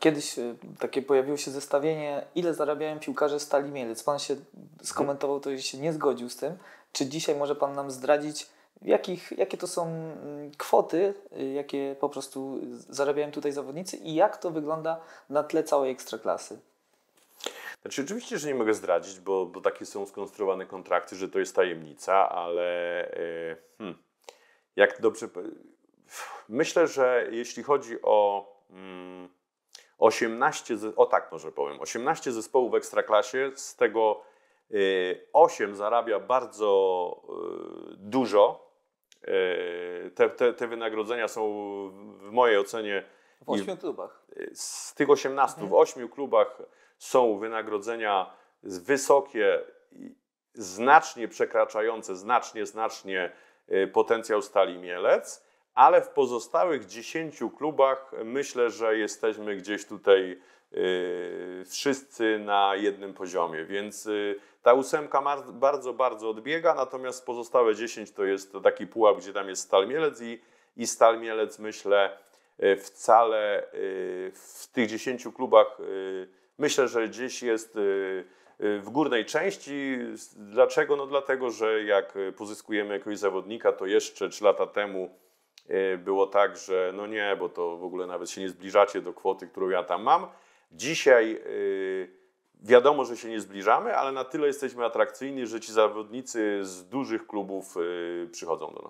Kiedyś y, takie pojawiło się zestawienie, ile zarabiają piłkarze Stali Mielec. Pan się skomentował to i się nie zgodził z tym. Czy dzisiaj może Pan nam zdradzić, jakich, jakie to są mm, kwoty, y, jakie po prostu zarabiają tutaj zawodnicy i jak to wygląda na tle całej ekstraklasy? Znaczy, oczywiście, że nie mogę zdradzić, bo, bo takie są skonstruowane kontrakty, że to jest tajemnica, ale y, hmm, jak dobrze. Myślę, że jeśli chodzi o. Mm, 18, o tak może powiem, 18 zespołów w Ekstraklasie, z tego 8 y, zarabia bardzo y, dużo. Y, te, te, te wynagrodzenia są w mojej ocenie... W 8 klubach. Z tych 18, mhm. w 8 klubach są wynagrodzenia wysokie, znacznie przekraczające, znacznie, znacznie potencjał Stali Mielec ale w pozostałych 10 klubach myślę, że jesteśmy gdzieś tutaj y, wszyscy na jednym poziomie, więc y, ta ósemka bardzo, bardzo odbiega, natomiast pozostałe 10 to jest taki pułap, gdzie tam jest Stal Mielec i, i Stal Mielec myślę y, wcale w tych 10 klubach myślę, że gdzieś jest w górnej części. Dlaczego? No dlatego, że jak pozyskujemy jakiegoś zawodnika, to jeszcze 3 lata temu E, było tak, że no nie, bo to w ogóle nawet się nie zbliżacie do kwoty, którą ja tam mam. Dzisiaj e, wiadomo, że się nie zbliżamy, ale na tyle jesteśmy atrakcyjni, że ci zawodnicy z dużych klubów e, przychodzą do nas.